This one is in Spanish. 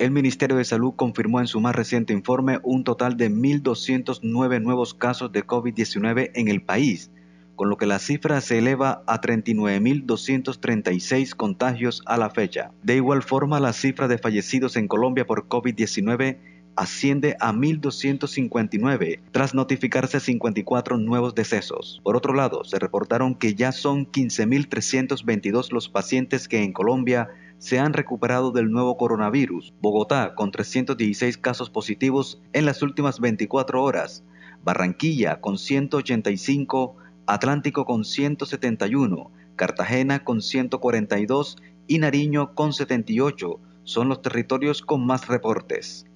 El Ministerio de Salud confirmó en su más reciente informe un total de 1.209 nuevos casos de COVID-19 en el país, con lo que la cifra se eleva a 39.236 contagios a la fecha. De igual forma, la cifra de fallecidos en Colombia por COVID-19 asciende a 1.259 tras notificarse 54 nuevos decesos. Por otro lado, se reportaron que ya son 15.322 los pacientes que en Colombia se han recuperado del nuevo coronavirus. Bogotá con 316 casos positivos en las últimas 24 horas. Barranquilla con 185, Atlántico con 171, Cartagena con 142 y Nariño con 78 son los territorios con más reportes.